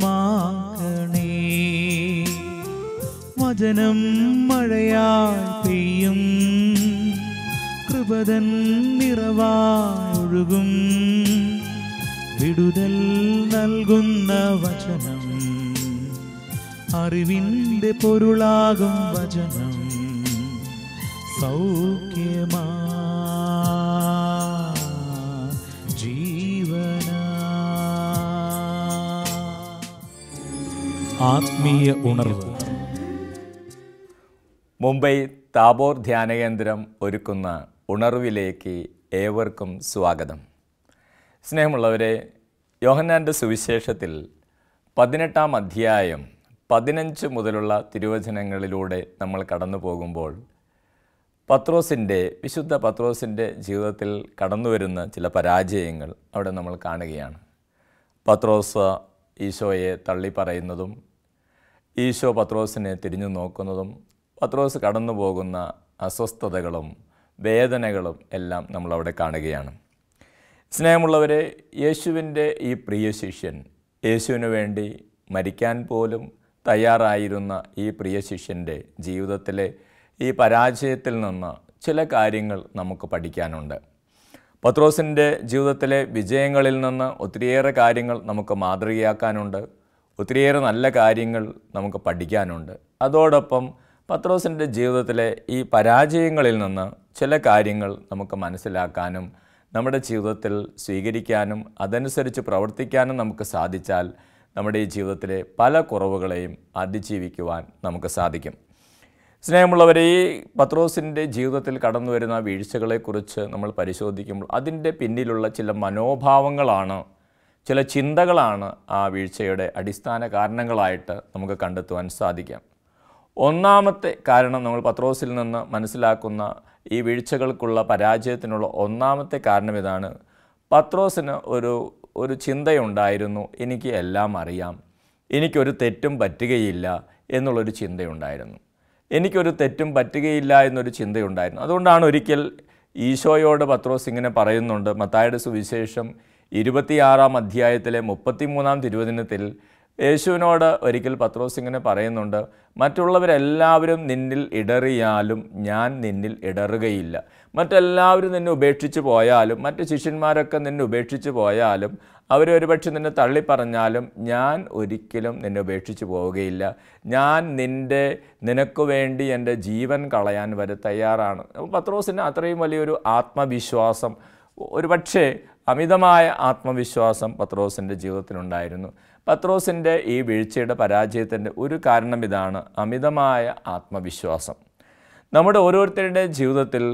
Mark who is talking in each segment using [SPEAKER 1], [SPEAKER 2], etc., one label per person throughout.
[SPEAKER 1] പ്രസന്നമാക്കണേ വചനം മഴയാൽ പെയ്യും കൃപതൻ നിറവാഴുകും വിടുതൽ നൽകുന്ന വചനം അറിവിൻ്റെ പൊരുളാകും വചനം സൗഖ്യമാ ആത്മീയ ഉണർവ് മുംബൈ താബോർ ധ്യാന കേന്ദ്രം ഒരുക്കുന്ന ഉണർവിലേക്ക് ഏവർക്കും സ്വാഗതം സ്നേഹമുള്ളവരെ യോഹന്നാൻ്റെ സുവിശേഷത്തിൽ പതിനെട്ടാം അധ്യായം പതിനഞ്ച് മുതലുള്ള തിരുവചനങ്ങളിലൂടെ നമ്മൾ കടന്നു പോകുമ്പോൾ പത്രോസിൻ്റെ വിശുദ്ധ പത്രോസിൻ്റെ ജീവിതത്തിൽ കടന്നു വരുന്ന ചില പരാജയങ്ങൾ അവിടെ നമ്മൾ കാണുകയാണ് പത്രോസ് ഈശോയെ തള്ളി പറയുന്നതും ഈശോ പത്രോസിനെ തിരിഞ്ഞു നോക്കുന്നതും പത്രോസ് കടന്നു പോകുന്ന അസ്വസ്ഥതകളും വേദനകളും എല്ലാം നമ്മളവിടെ കാണുകയാണ് സ്നേഹമുള്ളവരെ യേശുവിൻ്റെ ഈ പ്രിയ ശിഷ്യൻ യേശുവിന് വേണ്ടി മരിക്കാൻ പോലും തയ്യാറായിരുന്ന ഈ പ്രിയ ശിഷ്യൻ്റെ ജീവിതത്തിലെ ഈ പരാജയത്തിൽ നിന്ന് ചില കാര്യങ്ങൾ നമുക്ക് പഠിക്കാനുണ്ട് പത്രോസിൻ്റെ ജീവിതത്തിലെ വിജയങ്ങളിൽ നിന്ന് ഒത്തിരിയേറെ കാര്യങ്ങൾ നമുക്ക് മാതൃകയാക്കാനുണ്ട് ഒത്തിരിയേറെ നല്ല കാര്യങ്ങൾ നമുക്ക് പഠിക്കാനുണ്ട് അതോടൊപ്പം പത്രോസിൻ്റെ ജീവിതത്തിലെ ഈ പരാജയങ്ങളിൽ നിന്ന് ചില കാര്യങ്ങൾ നമുക്ക് മനസ്സിലാക്കാനും നമ്മുടെ ജീവിതത്തിൽ സ്വീകരിക്കാനും അതനുസരിച്ച് പ്രവർത്തിക്കാനും നമുക്ക് സാധിച്ചാൽ നമ്മുടെ ഈ ജീവിതത്തിലെ പല കുറവുകളെയും അതിജീവിക്കുവാൻ നമുക്ക് സാധിക്കും സ്നേഹമുള്ളവരെ ഈ പത്രോസിൻ്റെ ജീവിതത്തിൽ കടന്നു വരുന്ന വീഴ്ചകളെക്കുറിച്ച് നമ്മൾ പരിശോധിക്കുമ്പോൾ അതിൻ്റെ പിന്നിലുള്ള ചില മനോഭാവങ്ങളാണ് ചില ചിന്തകളാണ് ആ വീഴ്ചയുടെ അടിസ്ഥാന കാരണങ്ങളായിട്ട് നമുക്ക് കണ്ടെത്തുവാൻ സാധിക്കാം ഒന്നാമത്തെ കാരണം നമ്മൾ പത്രോസിൽ നിന്ന് മനസ്സിലാക്കുന്ന ഈ വീഴ്ചകൾക്കുള്ള പരാജയത്തിനുള്ള ഒന്നാമത്തെ കാരണം ഇതാണ് പത്രോസിന് ഒരു ഒരു ചിന്തയുണ്ടായിരുന്നു എനിക്ക് എല്ലാം അറിയാം എനിക്കൊരു തെറ്റും പറ്റുകയില്ല എന്നുള്ളൊരു ചിന്തയുണ്ടായിരുന്നു എനിക്കൊരു തെറ്റും പറ്റുകയില്ല എന്നൊരു ചിന്തയുണ്ടായിരുന്നു അതുകൊണ്ടാണ് ഒരിക്കൽ ഈശോയോട് പത്രോസ് ഇങ്ങനെ പറയുന്നുണ്ട് മത്തായുടെ സുവിശേഷം ഇരുപത്തിയാറാം അധ്യായത്തിലെ മുപ്പത്തിമൂന്നാം തിരുവചനത്തിൽ യേശുവിനോട് ഒരിക്കൽ പത്രോസ് ഇങ്ങനെ പറയുന്നുണ്ട് മറ്റുള്ളവരെല്ലാവരും നിന്നിൽ ഇടറിയാലും ഞാൻ നിന്നിൽ ഇടറുകയില്ല മറ്റെല്ലാവരും നിന്നെ ഉപേക്ഷിച്ച് പോയാലും മറ്റ് ശിഷ്യന്മാരൊക്കെ നിന്നെ ഉപേക്ഷിച്ച് പോയാലും അവരൊരുപക്ഷെ നിന്നെ തള്ളിപ്പറഞ്ഞാലും ഞാൻ ഒരിക്കലും നിന്നെ ഉപേക്ഷിച്ച് പോവുകയില്ല ഞാൻ നിൻ്റെ നിനക്ക് വേണ്ടി എൻ്റെ ജീവൻ കളയാൻ വരെ തയ്യാറാണ് പത്രോസിന് അത്രയും വലിയൊരു ആത്മവിശ്വാസം ഒരുപക്ഷേ അമിതമായ ആത്മവിശ്വാസം പത്രോസിൻ്റെ ജീവിതത്തിലുണ്ടായിരുന്നു പത്രോസിൻ്റെ ഈ വീഴ്ചയുടെ പരാജയത്തിൻ്റെ ഒരു കാരണം ഇതാണ് അമിതമായ ആത്മവിശ്വാസം നമ്മുടെ ഓരോരുത്തരുടെ ജീവിതത്തിൽ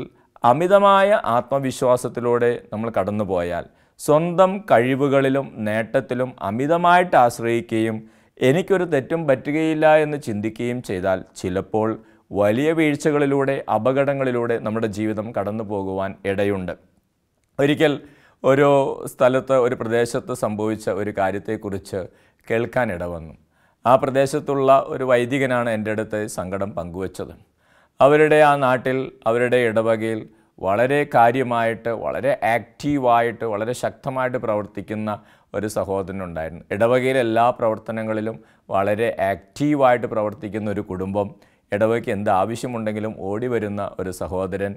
[SPEAKER 1] അമിതമായ ആത്മവിശ്വാസത്തിലൂടെ നമ്മൾ കടന്നുപോയാൽ സ്വന്തം കഴിവുകളിലും നേട്ടത്തിലും അമിതമായിട്ട് ആശ്രയിക്കുകയും എനിക്കൊരു തെറ്റും പറ്റുകയില്ല എന്ന് ചിന്തിക്കുകയും ചെയ്താൽ ചിലപ്പോൾ വലിയ വീഴ്ചകളിലൂടെ അപകടങ്ങളിലൂടെ നമ്മുടെ ജീവിതം കടന്നു പോകുവാൻ ഇടയുണ്ട് ഒരിക്കൽ ഒരു സ്ഥലത്ത് ഒരു പ്രദേശത്ത് സംഭവിച്ച ഒരു കാര്യത്തെക്കുറിച്ച് കേൾക്കാൻ ഇടവന്നു ആ പ്രദേശത്തുള്ള ഒരു വൈദികനാണ് എൻ്റെ അടുത്ത് സങ്കടം പങ്കുവച്ചത് അവരുടെ ആ നാട്ടിൽ അവരുടെ ഇടവകയിൽ വളരെ കാര്യമായിട്ട് വളരെ ആക്റ്റീവായിട്ട് വളരെ ശക്തമായിട്ട് പ്രവർത്തിക്കുന്ന ഒരു സഹോദരനുണ്ടായിരുന്നു ഇടവകയിലെ എല്ലാ പ്രവർത്തനങ്ങളിലും വളരെ ആക്റ്റീവായിട്ട് പ്രവർത്തിക്കുന്ന ഒരു കുടുംബം ഇടവകയ്ക്ക് എന്ത് ആവശ്യമുണ്ടെങ്കിലും ഓടി വരുന്ന ഒരു സഹോദരൻ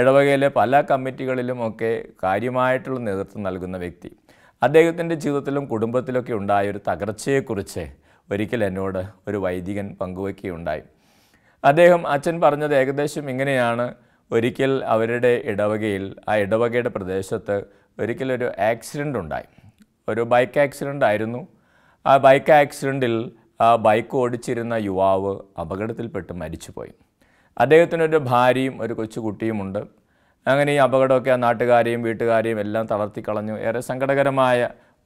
[SPEAKER 1] ഇടവകയിലെ പല കമ്മിറ്റികളിലുമൊക്കെ കാര്യമായിട്ടുള്ള നേതൃത്വം നൽകുന്ന വ്യക്തി അദ്ദേഹത്തിൻ്റെ ജീവിതത്തിലും കുടുംബത്തിലൊക്കെ ഉണ്ടായ ഒരു തകർച്ചയെക്കുറിച്ച് ഒരിക്കൽ എന്നോട് ഒരു വൈദികൻ പങ്കുവയ്ക്കുകയുണ്ടായി അദ്ദേഹം അച്ഛൻ പറഞ്ഞത് ഏകദേശം ഇങ്ങനെയാണ് ഒരിക്കൽ അവരുടെ ഇടവകയിൽ ആ ഇടവകയുടെ പ്രദേശത്ത് ഒരിക്കലൊരു ആക്സിഡൻ്റ് ഉണ്ടായി ഒരു ബൈക്ക് ആക്സിഡൻ്റ് ആയിരുന്നു ആ ബൈക്ക് ആക്സിഡൻറ്റിൽ ആ ബൈക്ക് ഓടിച്ചിരുന്ന യുവാവ് അപകടത്തിൽപ്പെട്ട് മരിച്ചുപോയി അദ്ദേഹത്തിനൊരു ഭാര്യയും ഒരു കൊച്ചുകുട്ടിയുമുണ്ട് അങ്ങനെ ഈ അപകടമൊക്കെ ആ നാട്ടുകാരെയും വീട്ടുകാരെയും എല്ലാം തളർത്തിക്കളഞ്ഞു ഏറെ സങ്കടകരമായ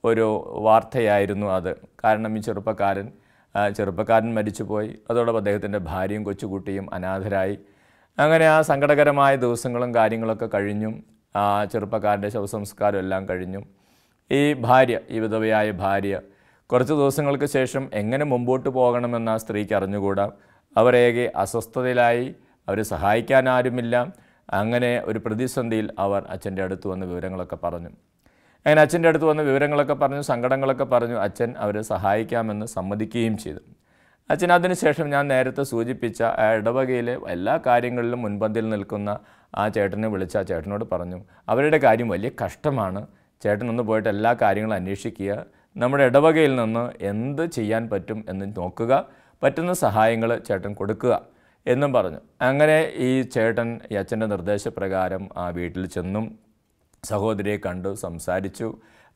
[SPEAKER 1] ഒരു വാർത്തയായിരുന്നു അത് കാരണം ഈ ചെറുപ്പക്കാരൻ ചെറുപ്പക്കാരൻ മരിച്ചുപോയി അതോടൊപ്പം അദ്ദേഹത്തിൻ്റെ ഭാര്യയും കൊച്ചുകുട്ടിയും അനാഥരായി അങ്ങനെ ആ സങ്കടകരമായ ദിവസങ്ങളും കാര്യങ്ങളൊക്കെ കഴിഞ്ഞു ആ ചെറുപ്പക്കാരൻ്റെ ശവസംസ്കാരം എല്ലാം കഴിഞ്ഞു ഈ ഭാര്യ ഈ വിധവയായ ഭാര്യ കുറച്ച് ദിവസങ്ങൾക്ക് ശേഷം എങ്ങനെ മുമ്പോട്ട് പോകണമെന്ന് ആ സ്ത്രീക്ക് അറിഞ്ഞുകൂടാ അവരേകെ അസ്വസ്ഥതയിലായി അവരെ സഹായിക്കാൻ ആരുമില്ല അങ്ങനെ ഒരു പ്രതിസന്ധിയിൽ അവർ അച്ഛൻ്റെ അടുത്ത് വന്ന് വിവരങ്ങളൊക്കെ പറഞ്ഞു അങ്ങനെ അച്ഛൻ്റെ അടുത്ത് വന്ന് വിവരങ്ങളൊക്കെ പറഞ്ഞു സങ്കടങ്ങളൊക്കെ പറഞ്ഞു അച്ഛൻ അവരെ സഹായിക്കാമെന്ന് സമ്മതിക്കുകയും ചെയ്തു അച്ഛൻ അതിനുശേഷം ഞാൻ നേരത്തെ സൂചിപ്പിച്ച ആ ഇടവകയിലെ എല്ലാ കാര്യങ്ങളിലും മുൻപന്തിയിൽ നിൽക്കുന്ന ആ ചേട്ടനെ വിളിച്ച് ആ ചേട്ടനോട് പറഞ്ഞു അവരുടെ കാര്യം വലിയ കഷ്ടമാണ് ഒന്ന് പോയിട്ട് എല്ലാ കാര്യങ്ങളും അന്വേഷിക്കുക നമ്മുടെ ഇടവകയിൽ നിന്ന് എന്ത് ചെയ്യാൻ പറ്റും എന്ന് നോക്കുക പറ്റുന്ന സഹായങ്ങൾ ചേട്ടൻ കൊടുക്കുക എന്നും പറഞ്ഞു അങ്ങനെ ഈ ചേട്ടൻ ഈ അച്ഛൻ്റെ നിർദ്ദേശപ്രകാരം ആ വീട്ടിൽ ചെന്നും സഹോദരിയെ കണ്ടു സംസാരിച്ചു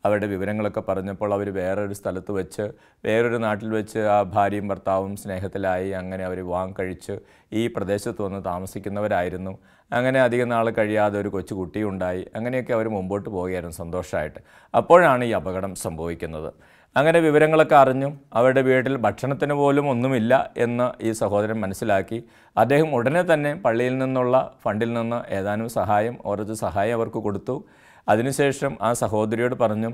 [SPEAKER 1] അവരുടെ വിവരങ്ങളൊക്കെ പറഞ്ഞപ്പോൾ അവർ വേറൊരു സ്ഥലത്ത് വെച്ച് വേറൊരു നാട്ടിൽ വെച്ച് ആ ഭാര്യയും ഭർത്താവും സ്നേഹത്തിലായി അങ്ങനെ അവർ വാങ് കഴിച്ച് ഈ പ്രദേശത്ത് വന്ന് താമസിക്കുന്നവരായിരുന്നു അങ്ങനെ അധികം നാൾ കഴിയാതെ ഒരു കൊച്ചു കുട്ടിയുണ്ടായി അങ്ങനെയൊക്കെ അവർ മുമ്പോട്ട് പോവുകയായിരുന്നു സന്തോഷമായിട്ട് അപ്പോഴാണ് ഈ അപകടം സംഭവിക്കുന്നത് അങ്ങനെ വിവരങ്ങളൊക്കെ അറിഞ്ഞു അവരുടെ വീട്ടിൽ ഭക്ഷണത്തിന് പോലും ഒന്നുമില്ല എന്ന് ഈ സഹോദരൻ മനസ്സിലാക്കി അദ്ദേഹം ഉടനെ തന്നെ പള്ളിയിൽ നിന്നുള്ള ഫണ്ടിൽ നിന്ന് ഏതാനും സഹായം ഓരോരു സഹായം അവർക്ക് കൊടുത്തു അതിനുശേഷം ആ സഹോദരിയോട് പറഞ്ഞു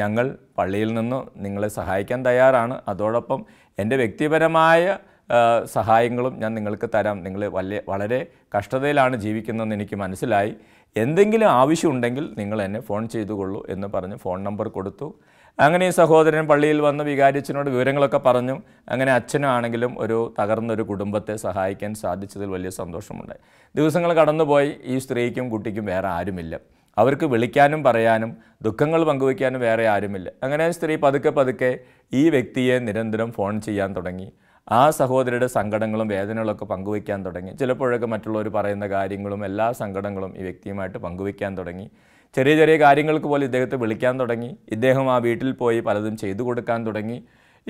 [SPEAKER 1] ഞങ്ങൾ പള്ളിയിൽ നിന്ന് നിങ്ങളെ സഹായിക്കാൻ തയ്യാറാണ് അതോടൊപ്പം എൻ്റെ വ്യക്തിപരമായ സഹായങ്ങളും ഞാൻ നിങ്ങൾക്ക് തരാം നിങ്ങൾ വലിയ വളരെ കഷ്ടതയിലാണ് ജീവിക്കുന്നതെന്ന് എനിക്ക് മനസ്സിലായി എന്തെങ്കിലും ആവശ്യമുണ്ടെങ്കിൽ നിങ്ങൾ എന്നെ ഫോൺ ചെയ്തുകൊള്ളൂ എന്ന് പറഞ്ഞ് ഫോൺ നമ്പർ കൊടുത്തു അങ്ങനെ ഈ സഹോദരൻ പള്ളിയിൽ വന്ന് വികാരിച്ചനോട് വിവരങ്ങളൊക്കെ പറഞ്ഞു അങ്ങനെ അച്ഛനാണെങ്കിലും ഒരു തകർന്നൊരു കുടുംബത്തെ സഹായിക്കാൻ സാധിച്ചതിൽ വലിയ സന്തോഷമുണ്ടായി ദിവസങ്ങൾ കടന്നുപോയി ഈ സ്ത്രീക്കും കുട്ടിക്കും വേറെ ആരുമില്ല അവർക്ക് വിളിക്കാനും പറയാനും ദുഃഖങ്ങൾ പങ്കുവയ്ക്കാനും വേറെ ആരുമില്ല അങ്ങനെ സ്ത്രീ പതുക്കെ പതുക്കെ ഈ വ്യക്തിയെ നിരന്തരം ഫോൺ ചെയ്യാൻ തുടങ്ങി ആ സഹോദരിയുടെ സങ്കടങ്ങളും വേദനകളൊക്കെ പങ്കുവയ്ക്കാൻ തുടങ്ങി ചിലപ്പോഴൊക്കെ മറ്റുള്ളവർ പറയുന്ന കാര്യങ്ങളും എല്ലാ സങ്കടങ്ങളും ഈ വ്യക്തിയുമായിട്ട് പങ്കുവയ്ക്കാൻ തുടങ്ങി ചെറിയ ചെറിയ കാര്യങ്ങൾക്ക് പോലും ഇദ്ദേഹത്തെ വിളിക്കാൻ തുടങ്ങി ഇദ്ദേഹം ആ വീട്ടിൽ പോയി പലതും ചെയ്തു കൊടുക്കാൻ തുടങ്ങി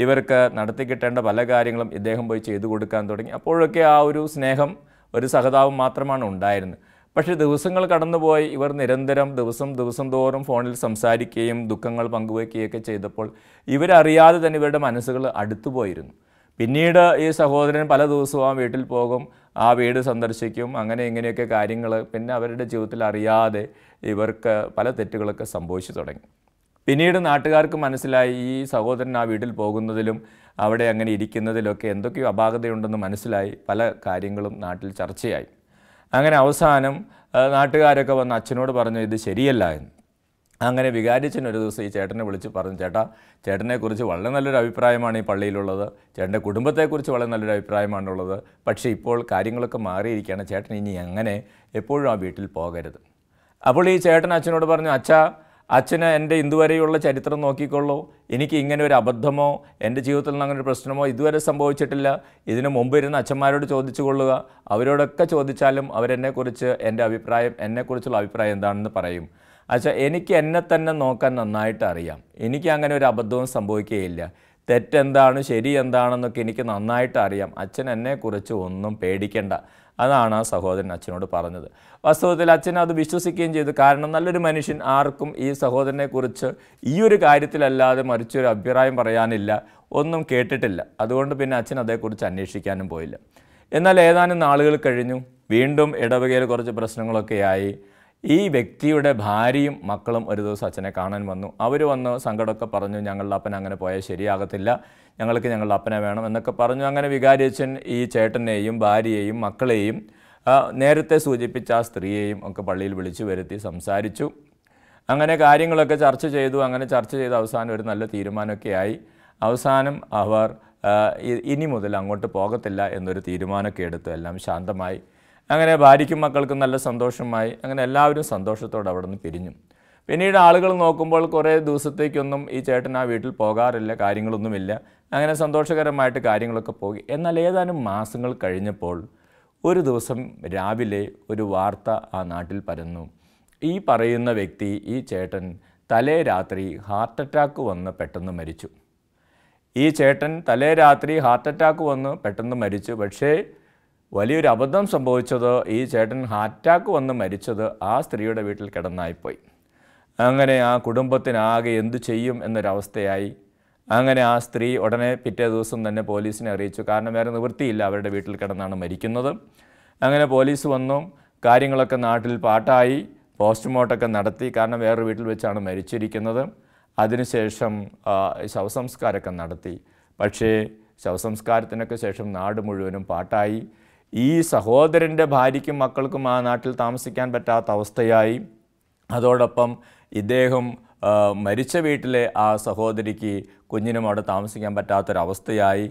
[SPEAKER 1] ഇവർക്ക് നടത്തി കിട്ടേണ്ട പല കാര്യങ്ങളും ഇദ്ദേഹം പോയി ചെയ്തു കൊടുക്കാൻ തുടങ്ങി അപ്പോഴൊക്കെ ആ ഒരു സ്നേഹം ഒരു സഹതാവും മാത്രമാണ് ഉണ്ടായിരുന്നത് പക്ഷേ ദിവസങ്ങൾ കടന്നുപോയി ഇവർ നിരന്തരം ദിവസം ദിവസം തോറും ഫോണിൽ സംസാരിക്കുകയും ദുഃഖങ്ങൾ പങ്കുവയ്ക്കുകയൊക്കെ ചെയ്തപ്പോൾ ഇവരറിയാതെ തന്നെ ഇവരുടെ മനസ്സുകൾ അടുത്തുപോയിരുന്നു പിന്നീട് ഈ സഹോദരൻ പല ദിവസവും ആ വീട്ടിൽ പോകും ആ വീട് സന്ദർശിക്കും അങ്ങനെ ഇങ്ങനെയൊക്കെ കാര്യങ്ങൾ പിന്നെ അവരുടെ ജീവിതത്തിൽ അറിയാതെ ഇവർക്ക് പല തെറ്റുകളൊക്കെ സംഭവിച്ചു തുടങ്ങി പിന്നീട് നാട്ടുകാർക്ക് മനസ്സിലായി ഈ സഹോദരൻ ആ വീട്ടിൽ പോകുന്നതിലും അവിടെ അങ്ങനെ ഇരിക്കുന്നതിലൊക്കെ എന്തൊക്കെയോ അപാകതയുണ്ടെന്ന് മനസ്സിലായി പല കാര്യങ്ങളും നാട്ടിൽ ചർച്ചയായി അങ്ങനെ അവസാനം നാട്ടുകാരൊക്കെ വന്ന് അച്ഛനോട് പറഞ്ഞു ഇത് ശരിയല്ല എന്ന് അങ്ങനെ വികാരിച്ചൻ ഒരു ദിവസം ഈ ചേട്ടനെ വിളിച്ച് പറഞ്ഞു ചേട്ടാ ചേട്ടനെക്കുറിച്ച് വളരെ നല്ലൊരു അഭിപ്രായമാണ് ഈ പള്ളിയിലുള്ളത് ചേട്ടൻ്റെ കുടുംബത്തെക്കുറിച്ച് വളരെ നല്ലൊരു അഭിപ്രായമാണുള്ളത് പക്ഷേ ഇപ്പോൾ കാര്യങ്ങളൊക്കെ മാറിയിരിക്കുകയാണ് ചേട്ടൻ ഇനി അങ്ങനെ എപ്പോഴും ആ വീട്ടിൽ പോകരുത് അപ്പോൾ ഈ ചേട്ടൻ അച്ഛനോട് പറഞ്ഞു അച്ഛാ അച്ഛന് എൻ്റെ ഇതുവരെയുള്ള ചരിത്രം നോക്കിക്കൊള്ളൂ എനിക്ക് ഇങ്ങനെ ഒരു അബദ്ധമോ എൻ്റെ ജീവിതത്തിൽ നിന്ന് അങ്ങനെ ഒരു പ്രശ്നമോ ഇതുവരെ സംഭവിച്ചിട്ടില്ല ഇതിനു മുമ്പ് ഇരുന്ന് അച്ഛന്മാരോട് ചോദിച്ചു കൊള്ളുക അവരോടൊക്കെ ചോദിച്ചാലും അവരെന്നെക്കുറിച്ച് എൻ്റെ അഭിപ്രായം എന്നെക്കുറിച്ചുള്ള അഭിപ്രായം എന്താണെന്ന് പറയും അച്ഛാ എനിക്ക് എന്നെ തന്നെ നോക്കാൻ നന്നായിട്ട് അറിയാം എനിക്ക് അങ്ങനെ ഒരു അബദ്ധവും സംഭവിക്കുകയില്ല തെറ്റെന്താണ് ശരി എന്താണെന്നൊക്കെ എനിക്ക് നന്നായിട്ട് അറിയാം അച്ഛൻ എന്നെക്കുറിച്ച് ഒന്നും പേടിക്കേണ്ട അതാണ് ആ സഹോദരൻ അച്ഛനോട് പറഞ്ഞത് വാസ്തവത്തിൽ അച്ഛൻ അത് വിശ്വസിക്കുകയും ചെയ്തു കാരണം നല്ലൊരു മനുഷ്യൻ ആർക്കും ഈ സഹോദരനെക്കുറിച്ച് ഈ ഒരു കാര്യത്തിലല്ലാതെ മറിച്ചൊരു അഭിപ്രായം പറയാനില്ല ഒന്നും കേട്ടിട്ടില്ല അതുകൊണ്ട് പിന്നെ അച്ഛൻ അതേക്കുറിച്ച് അന്വേഷിക്കാനും പോയില്ല എന്നാൽ ഏതാനും നാളുകൾ കഴിഞ്ഞു വീണ്ടും ഇടവകയിൽ കുറച്ച് പ്രശ്നങ്ങളൊക്കെയായി ഈ വ്യക്തിയുടെ ഭാര്യയും മക്കളും ഒരു ദിവസം അച്ഛനെ കാണാൻ വന്നു അവർ വന്ന് സങ്കടമൊക്കെ പറഞ്ഞു ഞങ്ങളുടെ അപ്പൻ അങ്ങനെ പോയാൽ ശരിയാകത്തില്ല ഞങ്ങൾക്ക് ഞങ്ങളുടെ അപ്പനെ വേണം എന്നൊക്കെ പറഞ്ഞു അങ്ങനെ വികാരിയച്ഛൻ ഈ ചേട്ടനെയും ഭാര്യയെയും മക്കളെയും നേരത്തെ സൂചിപ്പിച്ച ആ സ്ത്രീയെയും ഒക്കെ പള്ളിയിൽ വിളിച്ചു വരുത്തി സംസാരിച്ചു അങ്ങനെ കാര്യങ്ങളൊക്കെ ചർച്ച ചെയ്തു അങ്ങനെ ചർച്ച ചെയ്ത് അവസാനം ഒരു നല്ല തീരുമാനമൊക്കെ ആയി അവസാനം അവർ ഇനി മുതൽ അങ്ങോട്ട് പോകത്തില്ല എന്നൊരു തീരുമാനമൊക്കെ എടുത്തു എല്ലാം ശാന്തമായി അങ്ങനെ ഭാര്യയ്ക്കും മക്കൾക്കും നല്ല സന്തോഷമായി അങ്ങനെ എല്ലാവരും സന്തോഷത്തോടെ അവിടെ നിന്ന് പിരിഞ്ഞു പിന്നീട് ആളുകൾ നോക്കുമ്പോൾ കുറേ ദിവസത്തേക്കൊന്നും ഈ ചേട്ടൻ ആ വീട്ടിൽ പോകാറില്ല കാര്യങ്ങളൊന്നുമില്ല അങ്ങനെ സന്തോഷകരമായിട്ട് കാര്യങ്ങളൊക്കെ പോയി എന്നാൽ ഏതാനും മാസങ്ങൾ കഴിഞ്ഞപ്പോൾ ഒരു ദിവസം രാവിലെ ഒരു വാർത്ത ആ നാട്ടിൽ പരന്നു ഈ പറയുന്ന വ്യക്തി ഈ ചേട്ടൻ തലേ രാത്രി ഹാർട്ട് അറ്റാക്ക് വന്ന് പെട്ടെന്ന് മരിച്ചു ഈ ചേട്ടൻ തലേ രാത്രി ഹാർട്ട് അറ്റാക്ക് വന്ന് പെട്ടെന്ന് മരിച്ചു പക്ഷേ വലിയൊരു അബദ്ധം സംഭവിച്ചത് ഈ ചേട്ടൻ ഹാർട്ടാക്ക് വന്ന് മരിച്ചത് ആ സ്ത്രീയുടെ വീട്ടിൽ കിടന്നായിപ്പോയി അങ്ങനെ ആ കുടുംബത്തിനാകെ എന്തു ചെയ്യും എന്നൊരവസ്ഥയായി അങ്ങനെ ആ സ്ത്രീ ഉടനെ പിറ്റേ ദിവസം തന്നെ പോലീസിനെ അറിയിച്ചു കാരണം വേറെ നിവൃത്തിയില്ല അവരുടെ വീട്ടിൽ കിടന്നാണ് മരിക്കുന്നത് അങ്ങനെ പോലീസ് വന്നു കാര്യങ്ങളൊക്കെ നാട്ടിൽ പാട്ടായി പോസ്റ്റ്മോർട്ടമൊക്കെ നടത്തി കാരണം വേറൊരു വീട്ടിൽ വെച്ചാണ് മരിച്ചിരിക്കുന്നത് അതിനുശേഷം ശവസംസ്കാരമൊക്കെ നടത്തി പക്ഷേ ശവസംസ്കാരത്തിനൊക്കെ ശേഷം നാട് മുഴുവനും പാട്ടായി ഈ സഹോദരൻ്റെ ഭാര്യയ്ക്കും മക്കൾക്കും ആ നാട്ടിൽ താമസിക്കാൻ പറ്റാത്ത അവസ്ഥയായി അതോടൊപ്പം ഇദ്ദേഹം മരിച്ച വീട്ടിലെ ആ സഹോദരിക്ക് കുഞ്ഞിനും അവിടെ താമസിക്കാൻ പറ്റാത്തൊരവസ്ഥയായി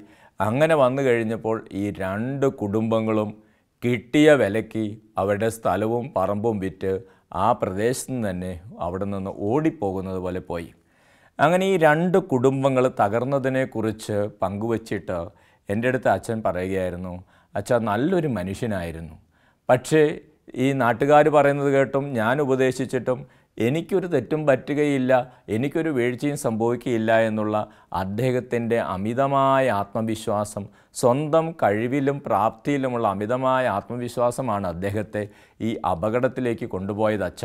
[SPEAKER 1] അങ്ങനെ വന്നു കഴിഞ്ഞപ്പോൾ ഈ രണ്ട് കുടുംബങ്ങളും കിട്ടിയ വിലയ്ക്ക് അവരുടെ സ്ഥലവും പറമ്പും വിറ്റ് ആ പ്രദേശത്ത് നിന്ന് തന്നെ അവിടെ നിന്ന് ഓടിപ്പോകുന്നത് പോലെ പോയി അങ്ങനെ ഈ രണ്ട് കുടുംബങ്ങൾ തകർന്നതിനെക്കുറിച്ച് പങ്കുവച്ചിട്ട് എൻ്റെ അടുത്ത് അച്ഛൻ പറയുകയായിരുന്നു അച്ഛാ നല്ലൊരു മനുഷ്യനായിരുന്നു പക്ഷേ ഈ നാട്ടുകാർ പറയുന്നത് കേട്ടും ഞാൻ ഉപദേശിച്ചിട്ടും എനിക്കൊരു തെറ്റും പറ്റുകയില്ല എനിക്കൊരു വീഴ്ചയും സംഭവിക്കുകയില്ല എന്നുള്ള അദ്ദേഹത്തിൻ്റെ അമിതമായ ആത്മവിശ്വാസം സ്വന്തം കഴിവിലും പ്രാപ്തിയിലുമുള്ള അമിതമായ ആത്മവിശ്വാസമാണ് അദ്ദേഹത്തെ ഈ അപകടത്തിലേക്ക് കൊണ്ടുപോയത് അച്ഛ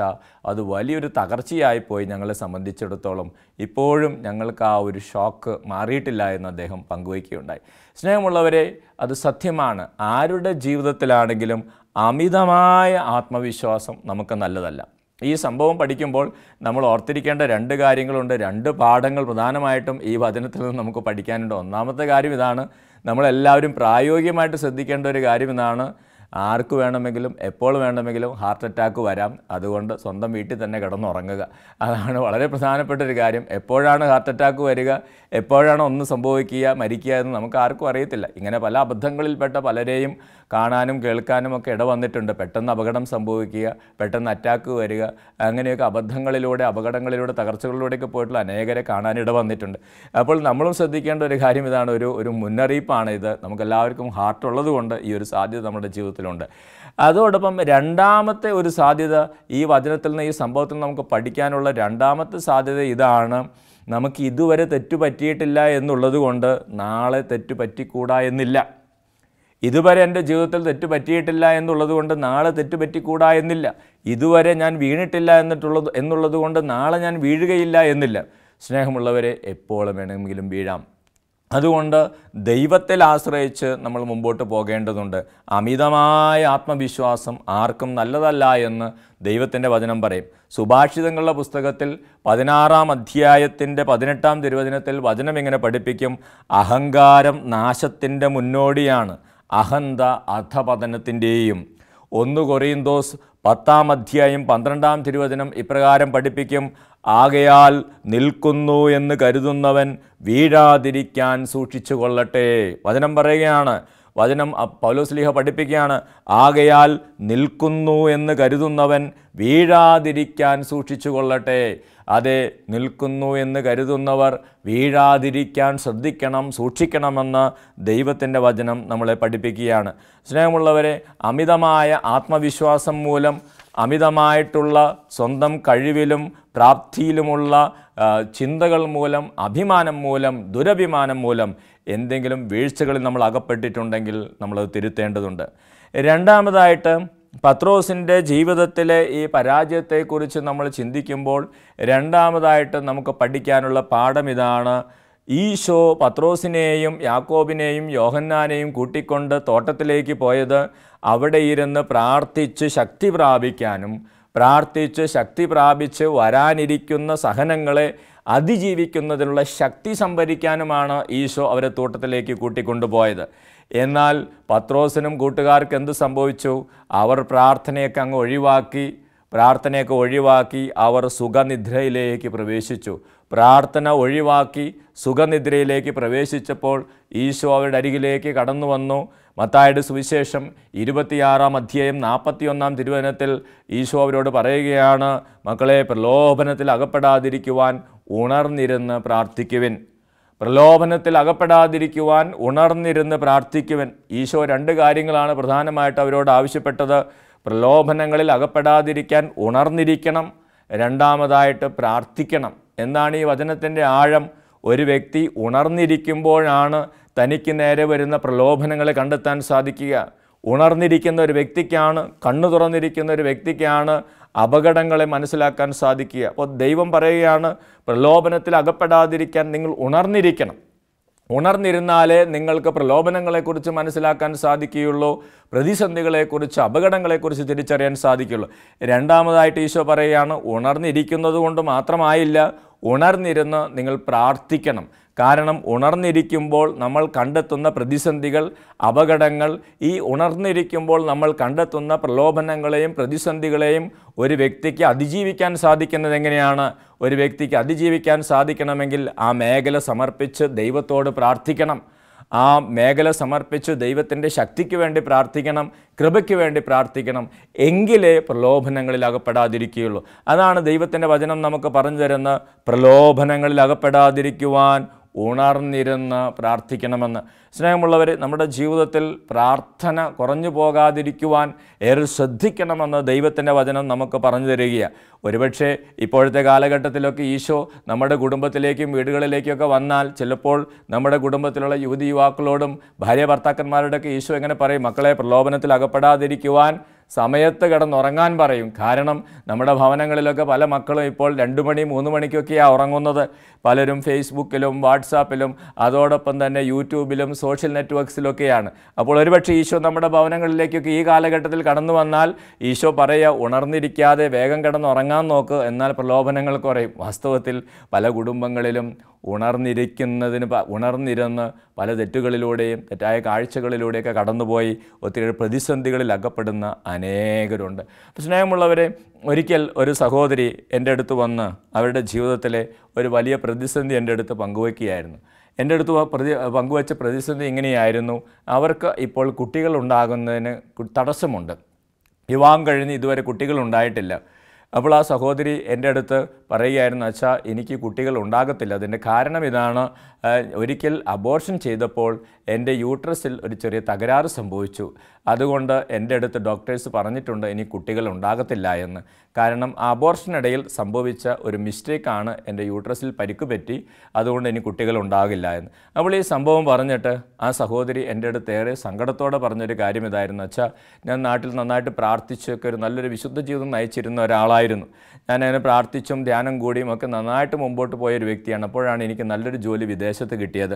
[SPEAKER 1] അത് വലിയൊരു തകർച്ചയായിപ്പോയി ഞങ്ങളെ സംബന്ധിച്ചിടത്തോളം ഇപ്പോഴും ഞങ്ങൾക്ക് ആ ഒരു ഷോക്ക് മാറിയിട്ടില്ല എന്ന് അദ്ദേഹം പങ്കുവയ്ക്കുകയുണ്ടായി സ്നേഹമുള്ളവരെ അത് സത്യമാണ് ആരുടെ ജീവിതത്തിലാണെങ്കിലും അമിതമായ ആത്മവിശ്വാസം നമുക്ക് നല്ലതല്ല ഈ സംഭവം പഠിക്കുമ്പോൾ നമ്മൾ ഓർത്തിരിക്കേണ്ട രണ്ട് കാര്യങ്ങളുണ്ട് രണ്ട് പാഠങ്ങൾ പ്രധാനമായിട്ടും ഈ വചനത്തിൽ നിന്ന് നമുക്ക് പഠിക്കാനുണ്ട് ഒന്നാമത്തെ കാര്യം ഇതാണ് നമ്മളെല്ലാവരും പ്രായോഗികമായിട്ട് ശ്രദ്ധിക്കേണ്ട ഒരു കാര്യം ഇതാണ് ആർക്ക് വേണമെങ്കിലും എപ്പോൾ വേണമെങ്കിലും ഹാർട്ട് അറ്റാക്ക് വരാം അതുകൊണ്ട് സ്വന്തം വീട്ടിൽ തന്നെ കിടന്നുറങ്ങുക അതാണ് വളരെ പ്രധാനപ്പെട്ട ഒരു കാര്യം എപ്പോഴാണ് ഹാർട്ട് അറ്റാക്ക് വരിക എപ്പോഴാണ് ഒന്ന് സംഭവിക്കുക മരിക്കുക എന്ന് നമുക്ക് ആർക്കും അറിയത്തില്ല ഇങ്ങനെ പല അബദ്ധങ്ങളിൽപ്പെട്ട പലരെയും കാണാനും കേൾക്കാനും ഒക്കെ ഇട വന്നിട്ടുണ്ട് പെട്ടെന്ന് അപകടം സംഭവിക്കുക പെട്ടെന്ന് അറ്റാക്ക് വരിക അങ്ങനെയൊക്കെ അബദ്ധങ്ങളിലൂടെ അപകടങ്ങളിലൂടെ തകർച്ചകളിലൂടെയൊക്കെ പോയിട്ടുള്ള അനേകരെ കാണാൻ ഇടവന്നിട്ടുണ്ട് വന്നിട്ടുണ്ട് അപ്പോൾ നമ്മളും ശ്രദ്ധിക്കേണ്ട ഒരു കാര്യം ഇതാണ് ഒരു ഒരു മുന്നറിയിപ്പാണ് ഇത് നമുക്കെല്ലാവർക്കും ഹാർട്ട് ഉള്ളതുകൊണ്ട് ഈ ഒരു സാധ്യത നമ്മുടെ ജീവിതത്തിലുണ്ട് അതോടൊപ്പം രണ്ടാമത്തെ ഒരു സാധ്യത ഈ വചനത്തിൽ നിന്ന് ഈ സംഭവത്തിൽ നമുക്ക് പഠിക്കാനുള്ള രണ്ടാമത്തെ സാധ്യത ഇതാണ് നമുക്ക് ഇതുവരെ തെറ്റുപറ്റിയിട്ടില്ല എന്നുള്ളത് കൊണ്ട് നാളെ തെറ്റുപറ്റിക്കൂടാ എന്നില്ല ഇതുവരെ എൻ്റെ ജീവിതത്തിൽ തെറ്റ് പറ്റിയിട്ടില്ല എന്നുള്ളത് കൊണ്ട് നാളെ തെറ്റ് എന്നില്ല ഇതുവരെ ഞാൻ വീണിട്ടില്ല എന്നിട്ടുള്ളത് എന്നുള്ളത് കൊണ്ട് നാളെ ഞാൻ വീഴുകയില്ല എന്നില്ല സ്നേഹമുള്ളവരെ എപ്പോഴും വേണമെങ്കിലും വീഴാം അതുകൊണ്ട് ദൈവത്തിൽ ആശ്രയിച്ച് നമ്മൾ മുമ്പോട്ട് പോകേണ്ടതുണ്ട് അമിതമായ ആത്മവിശ്വാസം ആർക്കും നല്ലതല്ല എന്ന് ദൈവത്തിൻ്റെ വചനം പറയും സുഭാഷിതങ്ങളുടെ പുസ്തകത്തിൽ പതിനാറാം അധ്യായത്തിൻ്റെ പതിനെട്ടാം തിരുവചനത്തിൽ വചനം ഇങ്ങനെ പഠിപ്പിക്കും അഹങ്കാരം നാശത്തിൻ്റെ മുന്നോടിയാണ് അഹന്ത അധപതനത്തിൻ്റെയും ഒന്ന് കൊറിയന്തോസ് പത്താം അധ്യായം പന്ത്രണ്ടാം തിരുവചനം ഇപ്രകാരം പഠിപ്പിക്കും ആകയാൽ നിൽക്കുന്നു എന്ന് കരുതുന്നവൻ വീഴാതിരിക്കാൻ സൂക്ഷിച്ചു കൊള്ളട്ടെ വചനം പറയുകയാണ് വചനം പൗലോസ്ലിഹ പഠിപ്പിക്കുകയാണ് ആകയാൽ നിൽക്കുന്നു എന്ന് കരുതുന്നവൻ വീഴാതിരിക്കാൻ സൂക്ഷിച്ചു കൊള്ളട്ടെ അതെ നിൽക്കുന്നു എന്ന് കരുതുന്നവർ വീഴാതിരിക്കാൻ ശ്രദ്ധിക്കണം സൂക്ഷിക്കണമെന്ന് ദൈവത്തിൻ്റെ വചനം നമ്മളെ പഠിപ്പിക്കുകയാണ് സ്നേഹമുള്ളവരെ അമിതമായ ആത്മവിശ്വാസം മൂലം അമിതമായിട്ടുള്ള സ്വന്തം കഴിവിലും പ്രാപ്തിയിലുമുള്ള ചിന്തകൾ മൂലം അഭിമാനം മൂലം ദുരഭിമാനം മൂലം എന്തെങ്കിലും വീഴ്ചകളിൽ നമ്മൾ അകപ്പെട്ടിട്ടുണ്ടെങ്കിൽ നമ്മളത് തിരുത്തേണ്ടതുണ്ട് രണ്ടാമതായിട്ട് പത്രോസിൻ്റെ ജീവിതത്തിലെ ഈ പരാജയത്തെക്കുറിച്ച് നമ്മൾ ചിന്തിക്കുമ്പോൾ രണ്ടാമതായിട്ട് നമുക്ക് പഠിക്കാനുള്ള പാഠം ഇതാണ് ഈശോ പത്രോസിനെയും യാക്കോബിനെയും യോഹന്നാനെയും കൂട്ടിക്കൊണ്ട് തോട്ടത്തിലേക്ക് പോയത് അവിടെ ഇരുന്ന് പ്രാർത്ഥിച്ച് ശക്തി പ്രാപിക്കാനും പ്രാർത്ഥിച്ച് ശക്തി പ്രാപിച്ച് വരാനിരിക്കുന്ന സഹനങ്ങളെ അതിജീവിക്കുന്നതിനുള്ള ശക്തി സംഭരിക്കാനുമാണ് ഈശോ അവരെ തോട്ടത്തിലേക്ക് കൂട്ടിക്കൊണ്ടുപോയത് എന്നാൽ പത്രോസിനും കൂട്ടുകാർക്ക് എന്ത് സംഭവിച്ചു അവർ പ്രാർത്ഥനയൊക്കെ അങ്ങ് ഒഴിവാക്കി പ്രാർത്ഥനയൊക്കെ ഒഴിവാക്കി അവർ സുഖനിദ്രയിലേക്ക് പ്രവേശിച്ചു പ്രാർത്ഥന ഒഴിവാക്കി സുഖനിദ്രയിലേക്ക് പ്രവേശിച്ചപ്പോൾ ഈശോ അവരുടെ അരികിലേക്ക് കടന്നു വന്നു മത്തായുടെ സുവിശേഷം ഇരുപത്തിയാറാം അധ്യായം നാൽപ്പത്തിയൊന്നാം തിരുവനത്തിൽ ഈശോ അവരോട് പറയുകയാണ് മക്കളെ പ്രലോഭനത്തിൽ അകപ്പെടാതിരിക്കുവാൻ ഉണർന്നിരുന്ന് പ്രാർത്ഥിക്കുവിൻ പ്രലോഭനത്തിൽ അകപ്പെടാതിരിക്കുവാൻ ഉണർന്നിരുന്ന് പ്രാർത്ഥിക്കുവൻ ഈശോ രണ്ട് കാര്യങ്ങളാണ് പ്രധാനമായിട്ട് അവരോട് ആവശ്യപ്പെട്ടത് പ്രലോഭനങ്ങളിൽ അകപ്പെടാതിരിക്കാൻ ഉണർന്നിരിക്കണം രണ്ടാമതായിട്ട് പ്രാർത്ഥിക്കണം എന്നാണ് ഈ വചനത്തിൻ്റെ ആഴം ഒരു വ്യക്തി ഉണർന്നിരിക്കുമ്പോഴാണ് തനിക്ക് നേരെ വരുന്ന പ്രലോഭനങ്ങളെ കണ്ടെത്താൻ സാധിക്കുക ഉണർന്നിരിക്കുന്ന ഒരു വ്യക്തിക്കാണ് കണ്ണു തുറന്നിരിക്കുന്ന ഒരു വ്യക്തിക്കാണ് അപകടങ്ങളെ മനസ്സിലാക്കാൻ സാധിക്കുക അപ്പോൾ ദൈവം പറയുകയാണ് പ്രലോഭനത്തിൽ അകപ്പെടാതിരിക്കാൻ നിങ്ങൾ ഉണർന്നിരിക്കണം ഉണർന്നിരുന്നാലേ നിങ്ങൾക്ക് പ്രലോഭനങ്ങളെക്കുറിച്ച് മനസ്സിലാക്കാൻ സാധിക്കുകയുള്ളൂ പ്രതിസന്ധികളെക്കുറിച്ച് അപകടങ്ങളെക്കുറിച്ച് തിരിച്ചറിയാൻ സാധിക്കുകയുള്ളൂ രണ്ടാമതായിട്ട് ഈശോ പറയുകയാണ് ഉണർന്നിരിക്കുന്നത് കൊണ്ട് മാത്രമായില്ല ഉണർന്നിരുന്ന് നിങ്ങൾ പ്രാർത്ഥിക്കണം കാരണം ഉണർന്നിരിക്കുമ്പോൾ നമ്മൾ കണ്ടെത്തുന്ന പ്രതിസന്ധികൾ അപകടങ്ങൾ ഈ ഉണർന്നിരിക്കുമ്പോൾ നമ്മൾ കണ്ടെത്തുന്ന പ്രലോഭനങ്ങളെയും പ്രതിസന്ധികളെയും ഒരു വ്യക്തിക്ക് അതിജീവിക്കാൻ സാധിക്കുന്നത് എങ്ങനെയാണ് ഒരു വ്യക്തിക്ക് അതിജീവിക്കാൻ സാധിക്കണമെങ്കിൽ ആ മേഖല സമർപ്പിച്ച് ദൈവത്തോട് പ്രാർത്ഥിക്കണം ആ മേഖല സമർപ്പിച്ച് ദൈവത്തിൻ്റെ ശക്തിക്ക് വേണ്ടി പ്രാർത്ഥിക്കണം കൃപയ്ക്ക് വേണ്ടി പ്രാർത്ഥിക്കണം എങ്കിലേ പ്രലോഭനങ്ങളിൽ അകപ്പെടാതിരിക്കുകയുള്ളൂ അതാണ് ദൈവത്തിൻ്റെ വചനം നമുക്ക് പറഞ്ഞു തരുന്ന പ്രലോഭനങ്ങളിൽ അകപ്പെടാതിരിക്കുവാൻ ഉണർന്നിരുന്ന് പ്രാർത്ഥിക്കണമെന്ന് സ്നേഹമുള്ളവർ നമ്മുടെ ജീവിതത്തിൽ പ്രാർത്ഥന കുറഞ്ഞു പോകാതിരിക്കുവാൻ ഏറെ ശ്രദ്ധിക്കണമെന്ന് ദൈവത്തിൻ്റെ വചനം നമുക്ക് പറഞ്ഞു തരികയാണ് ഒരുപക്ഷെ ഇപ്പോഴത്തെ കാലഘട്ടത്തിലൊക്കെ ഈശോ നമ്മുടെ കുടുംബത്തിലേക്കും വീടുകളിലേക്കൊക്കെ വന്നാൽ ചിലപ്പോൾ നമ്മുടെ കുടുംബത്തിലുള്ള യുവതി യുവാക്കളോടും ഭാര്യ ഭർത്താക്കന്മാരോടൊക്കെ ഈശോ എങ്ങനെ പറയും മക്കളെ പ്രലോഭനത്തിൽ അകപ്പെടാതിരിക്കുവാൻ സമയത്ത് കിടന്നുറങ്ങാൻ പറയും കാരണം നമ്മുടെ ഭവനങ്ങളിലൊക്കെ പല മക്കളും ഇപ്പോൾ രണ്ട് മണി മൂന്ന് മണിക്കൊക്കെയാണ് ഉറങ്ങുന്നത് പലരും ഫേസ്ബുക്കിലും വാട്സാപ്പിലും അതോടൊപ്പം തന്നെ യൂട്യൂബിലും സോഷ്യൽ നെറ്റ്വർക്ക്സിലൊക്കെയാണ് അപ്പോൾ ഒരുപക്ഷെ ഈശോ നമ്മുടെ ഭവനങ്ങളിലേക്കൊക്കെ ഈ കാലഘട്ടത്തിൽ കടന്നു വന്നാൽ ഈശോ പറയുക ഉണർന്നിരിക്കാതെ വേഗം കിടന്നുറങ്ങാൻ നോക്ക് എന്നാൽ പ്രലോഭനങ്ങൾ കുറയും വാസ്തവത്തിൽ പല കുടുംബങ്ങളിലും ഉണർന്നിരിക്കുന്നതിന് ഉണർന്നിരുന്ന് പല തെറ്റുകളിലൂടെയും തെറ്റായ കാഴ്ചകളിലൂടെയൊക്കെ കടന്നുപോയി ഒത്തിരി പ്രതിസന്ധികളിൽ അകപ്പെടുന്ന അനേകരുണ്ട് സ്നേഹമുള്ളവരെ ഒരിക്കൽ ഒരു സഹോദരി എൻ്റെ അടുത്ത് വന്ന് അവരുടെ ജീവിതത്തിലെ ഒരു വലിയ പ്രതിസന്ധി എൻ്റെ അടുത്ത് പങ്കുവയ്ക്കുകയായിരുന്നു എൻ്റെ അടുത്ത് പ്രതി പങ്കുവച്ച പ്രതിസന്ധി ഇങ്ങനെയായിരുന്നു അവർക്ക് ഇപ്പോൾ കുട്ടികളുണ്ടാകുന്നതിന് തടസ്സമുണ്ട് വിവാഹം കഴിഞ്ഞ് ഇതുവരെ കുട്ടികളുണ്ടായിട്ടില്ല അപ്പോൾ ആ സഹോദരി എൻ്റെ അടുത്ത് പറയുകയായിരുന്നു അച്ഛാ എനിക്ക് കുട്ടികൾ ഉണ്ടാകത്തില്ല അതിൻ്റെ കാരണം ഇതാണ് ഒരിക്കൽ അബോർഷൻ ചെയ്തപ്പോൾ എൻ്റെ യൂട്രസിൽ ഒരു ചെറിയ തകരാറ് സംഭവിച്ചു അതുകൊണ്ട് എൻ്റെ അടുത്ത് ഡോക്ടേഴ്സ് പറഞ്ഞിട്ടുണ്ട് ഇനി കുട്ടികൾ ഉണ്ടാകത്തില്ല എന്ന് കാരണം ആ അബോർഷനിടയിൽ സംഭവിച്ച ഒരു മിസ്റ്റേക്കാണ് എൻ്റെ യൂട്രസിൽ പരിക്ക് പറ്റി അതുകൊണ്ട് ഇനി കുട്ടികൾ ഉണ്ടാകില്ല എന്ന് അപ്പോൾ ഈ സംഭവം പറഞ്ഞിട്ട് ആ സഹോദരി എൻ്റെ അടുത്ത് ഏറെ സങ്കടത്തോടെ പറഞ്ഞൊരു കാര്യം ഇതായിരുന്നു അച്ഛാ ഞാൻ നാട്ടിൽ നന്നായിട്ട് പ്രാർത്ഥിച്ചൊക്കെ ഒരു നല്ലൊരു വിശുദ്ധ ജീവിതം നയിച്ചിരുന്ന ഒരാളായി ആയിരുന്നു ഞാൻ അതിനെ പ്രാർത്ഥിച്ചും ധ്യാനം കൂടിയും ഒക്കെ നന്നായിട്ട് മുമ്പോട്ട് പോയൊരു വ്യക്തിയാണ് അപ്പോഴാണ് എനിക്ക് നല്ലൊരു ജോലി വിദേശത്ത് കിട്ടിയത്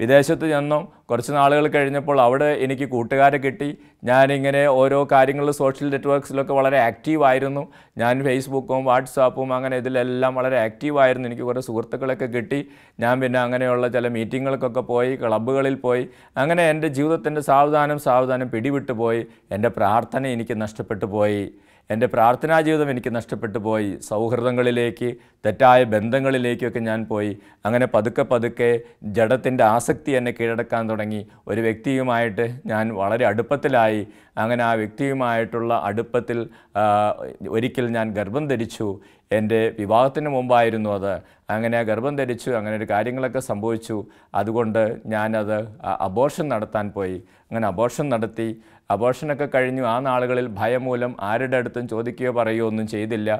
[SPEAKER 1] വിദേശത്ത് ചെന്നും കുറച്ച് നാളുകൾ കഴിഞ്ഞപ്പോൾ അവിടെ എനിക്ക് കൂട്ടുകാരെ കിട്ടി ഞാനിങ്ങനെ ഓരോ കാര്യങ്ങൾ സോഷ്യൽ നെറ്റ്വർക്ക്സിലൊക്കെ വളരെ ആക്റ്റീവായിരുന്നു ഞാൻ ഫേസ്ബുക്കും വാട്സാപ്പും അങ്ങനെ ഇതിലെല്ലാം വളരെ ആക്റ്റീവായിരുന്നു എനിക്ക് കുറേ സുഹൃത്തുക്കളൊക്കെ കിട്ടി ഞാൻ പിന്നെ അങ്ങനെയുള്ള ചില മീറ്റിങ്ങുകൾക്കൊക്കെ പോയി ക്ലബ്ബുകളിൽ പോയി അങ്ങനെ എൻ്റെ ജീവിതത്തിൻ്റെ സാവധാനം സാവധാനം പിടിവിട്ടു പോയി എൻ്റെ പ്രാർത്ഥന എനിക്ക് നഷ്ടപ്പെട്ടു പോയി എൻ്റെ പ്രാർത്ഥനാ ജീവിതം എനിക്ക് നഷ്ടപ്പെട്ടു പോയി സൗഹൃദങ്ങളിലേക്ക് തെറ്റായ ബന്ധങ്ങളിലേക്കൊക്കെ ഞാൻ പോയി അങ്ങനെ പതുക്കെ പതുക്കെ ജഡത്തിൻ്റെ ആസക്തി എന്നെ കീഴടക്കാൻ തുടങ്ങി ഒരു വ്യക്തിയുമായിട്ട് ഞാൻ വളരെ അടുപ്പത്തിലായി അങ്ങനെ ആ വ്യക്തിയുമായിട്ടുള്ള അടുപ്പത്തിൽ ഒരിക്കൽ ഞാൻ ഗർഭം ധരിച്ചു എൻ്റെ വിവാഹത്തിന് മുമ്പായിരുന്നു അത് അങ്ങനെ ഗർഭം ധരിച്ചു അങ്ങനെ ഒരു കാര്യങ്ങളൊക്കെ സംഭവിച്ചു അതുകൊണ്ട് ഞാനത് അബോർഷൻ നടത്താൻ പോയി അങ്ങനെ അബോർഷൻ നടത്തി അബോർഷനൊക്കെ കഴിഞ്ഞു ആ നാളുകളിൽ ഭയം മൂലം ആരുടെ അടുത്തും ചോദിക്കുകയോ പറയുകയോ ഒന്നും ചെയ്തില്ല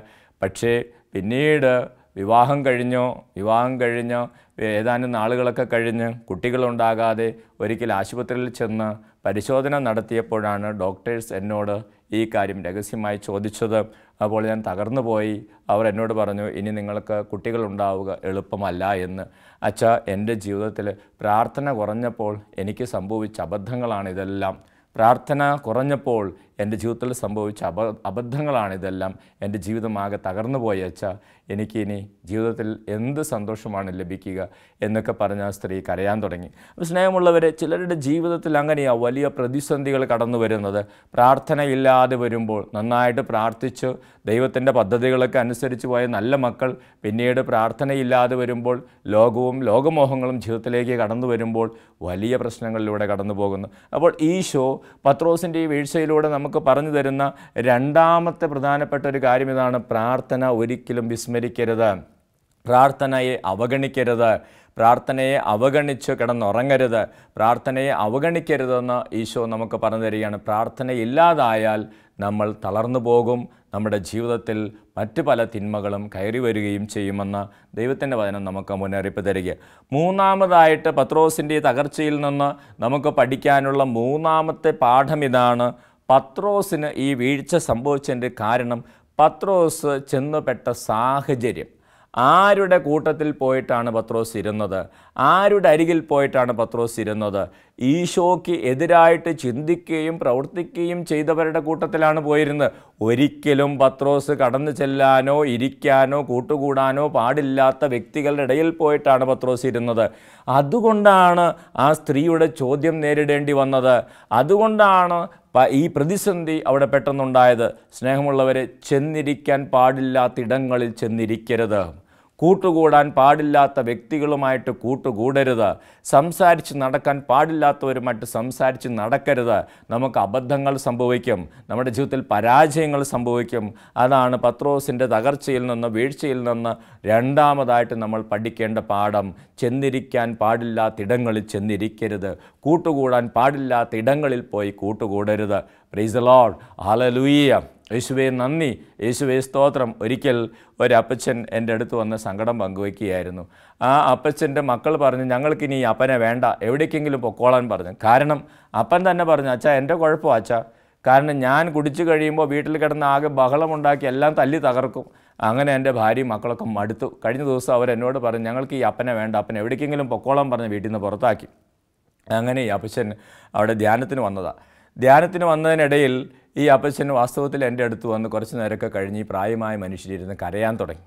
[SPEAKER 1] പക്ഷേ പിന്നീട് വിവാഹം കഴിഞ്ഞോ വിവാഹം കഴിഞ്ഞോ ഏതാനും നാളുകളൊക്കെ കഴിഞ്ഞ് കുട്ടികളുണ്ടാകാതെ ഒരിക്കൽ ആശുപത്രിയിൽ ചെന്ന് പരിശോധന നടത്തിയപ്പോഴാണ് ഡോക്ടേഴ്സ് എന്നോട് ഈ കാര്യം രഹസ്യമായി ചോദിച്ചത് അപ്പോൾ ഞാൻ തകർന്നു പോയി അവർ എന്നോട് പറഞ്ഞു ഇനി നിങ്ങൾക്ക് കുട്ടികളുണ്ടാവുക എളുപ്പമല്ല എന്ന് അച്ഛ എൻ്റെ ജീവിതത്തിൽ പ്രാർത്ഥന കുറഞ്ഞപ്പോൾ എനിക്ക് സംഭവിച്ച അബദ്ധങ്ങളാണ് ഇതെല്ലാം പ്രാർത്ഥന കുറഞ്ഞപ്പോൾ എൻ്റെ ജീവിതത്തിൽ സംഭവിച്ച അബ അബദ്ധങ്ങളാണിതെല്ലാം എൻ്റെ ജീവിതമാകെ തകർന്നു പോയച്ച എനിക്കിനി ജീവിതത്തിൽ എന്ത് സന്തോഷമാണ് ലഭിക്കുക എന്നൊക്കെ പറഞ്ഞ ആ സ്ത്രീ കരയാൻ തുടങ്ങി അപ്പോൾ സ്നേഹമുള്ളവരെ ചിലരുടെ ജീവിതത്തിൽ അങ്ങനെയാണ് വലിയ പ്രതിസന്ധികൾ കടന്നു വരുന്നത് പ്രാർത്ഥനയില്ലാതെ വരുമ്പോൾ നന്നായിട്ട് പ്രാർത്ഥിച്ച് ദൈവത്തിൻ്റെ പദ്ധതികളൊക്കെ അനുസരിച്ച് പോയ നല്ല മക്കൾ പിന്നീട് പ്രാർത്ഥനയില്ലാതെ വരുമ്പോൾ ലോകവും ലോകമോഹങ്ങളും ജീവിതത്തിലേക്ക് കടന്നു വരുമ്പോൾ വലിയ പ്രശ്നങ്ങളിലൂടെ കടന്നു പോകുന്നു അപ്പോൾ ഈ ഷോ പത്രോസിൻ്റെ ഈ വീഴ്ചയിലൂടെ നമുക്ക് പറഞ്ഞു തരുന്ന രണ്ടാമത്തെ പ്രധാനപ്പെട്ട ഒരു കാര്യം ഇതാണ് പ്രാർത്ഥന ഒരിക്കലും വിസ്മരിക്കരുത് പ്രാർത്ഥനയെ അവഗണിക്കരുത് പ്രാർത്ഥനയെ അവഗണിച്ച് കിടന്നുറങ്ങരുത് പ്രാർത്ഥനയെ അവഗണിക്കരുതെന്ന് ഈശോ നമുക്ക് പറഞ്ഞു തരികയാണ് പ്രാർത്ഥനയില്ലാതായാൽ നമ്മൾ തളർന്നു പോകും നമ്മുടെ ജീവിതത്തിൽ മറ്റു പല തിന്മകളും കയറി വരികയും ചെയ്യുമെന്ന് ദൈവത്തിൻ്റെ വചനം നമുക്ക് മുന്നറിയിപ്പ് തരിക മൂന്നാമതായിട്ട് പത്രോസിൻ്റെ തകർച്ചയിൽ നിന്ന് നമുക്ക് പഠിക്കാനുള്ള മൂന്നാമത്തെ പാഠം ഇതാണ് പത്രോസിന് ഈ വീഴ്ച സംഭവിച്ചതിൻ്റെ കാരണം പത്രോസ് ചെന്നുപെട്ട സാഹചര്യം ആരുടെ കൂട്ടത്തിൽ പോയിട്ടാണ് പത്രോസ് ഇരുന്നത് ആരുടെ അരികിൽ പോയിട്ടാണ് പത്രോസ് ഇരുന്നത് ഈശോയ്ക്ക് എതിരായിട്ട് ചിന്തിക്കുകയും പ്രവർത്തിക്കുകയും ചെയ്തവരുടെ കൂട്ടത്തിലാണ് പോയിരുന്നത് ഒരിക്കലും പത്രോസ് കടന്നു ചെല്ലാനോ ഇരിക്കാനോ കൂട്ടുകൂടാനോ പാടില്ലാത്ത വ്യക്തികളുടെ ഇടയിൽ പോയിട്ടാണ് പത്രോസ് ഇരുന്നത് അതുകൊണ്ടാണ് ആ സ്ത്രീയുടെ ചോദ്യം നേരിടേണ്ടി വന്നത് അതുകൊണ്ടാണ് ഈ പ്രതിസന്ധി അവിടെ പെട്ടെന്നുണ്ടായത് സ്നേഹമുള്ളവരെ ചെന്നിരിക്കാൻ പാടില്ലാത്ത ഇടങ്ങളിൽ ചെന്നിരിക്കരുത് കൂട്ടുകൂടാൻ പാടില്ലാത്ത വ്യക്തികളുമായിട്ട് കൂട്ടുകൂടരുത് സംസാരിച്ച് നടക്കാൻ പാടില്ലാത്തവരുമായിട്ട് സംസാരിച്ച് നടക്കരുത് നമുക്ക് അബദ്ധങ്ങൾ സംഭവിക്കും നമ്മുടെ ജീവിതത്തിൽ പരാജയങ്ങൾ സംഭവിക്കും അതാണ് പത്രോസിൻ്റെ തകർച്ചയിൽ നിന്ന് വീഴ്ചയിൽ നിന്ന് രണ്ടാമതായിട്ട് നമ്മൾ പഠിക്കേണ്ട പാഠം ചെന്നിരിക്കാൻ പാടില്ലാത്ത ഇടങ്ങളിൽ ചെന്നിരിക്കരുത് കൂട്ടുകൂടാൻ പാടില്ലാത്ത ഇടങ്ങളിൽ പോയി കൂട്ടുകൂടരുത് പ്രൈസ് ലോഡ് ഹാലലൂയ യേശുവേ നന്ദി യേശുവേ സ്തോത്രം ഒരിക്കൽ ഒരപ്പച്ചൻ എൻ്റെ അടുത്ത് വന്ന് സങ്കടം പങ്കുവയ്ക്കുകയായിരുന്നു ആ അപ്പച്ചൻ്റെ മക്കൾ പറഞ്ഞു ഞങ്ങൾക്കിനി ഈ അപ്പനെ വേണ്ട എവിടേക്കെങ്കിലും പൊക്കോളാൻ പറഞ്ഞു കാരണം അപ്പൻ തന്നെ പറഞ്ഞു അച്ഛാ എൻ്റെ കുഴപ്പമോ അച്ഛാ കാരണം ഞാൻ കുടിച്ചു കഴിയുമ്പോൾ വീട്ടിൽ കിടന്ന് ആകെ ബഹളമുണ്ടാക്കി എല്ലാം തല്ലി തകർക്കും അങ്ങനെ എൻ്റെ ഭാര്യയും മക്കളൊക്കെ മടുത്തു കഴിഞ്ഞ ദിവസം അവരെന്നോട് പറഞ്ഞു ഞങ്ങൾക്ക് ഈ അപ്പനെ വേണ്ട അപ്പൻ എവിടേക്കെങ്കിലും പൊക്കോളാൻ പറഞ്ഞ് വീട്ടിൽ നിന്ന് പുറത്താക്കി അങ്ങനെ ഈ അപ്പച്ചൻ അവിടെ ധ്യാനത്തിന് വന്നതാണ് ധ്യാനത്തിന് വന്നതിനിടയിൽ ഈ അപ്പച്ചൻ വാസ്തവത്തിൽ എൻ്റെ അടുത്ത് വന്ന് കുറച്ച് നേരമൊക്കെ കഴിഞ്ഞ് ഈ പ്രായമായ മനുഷ്യരിരുന്ന് കരയാൻ തുടങ്ങി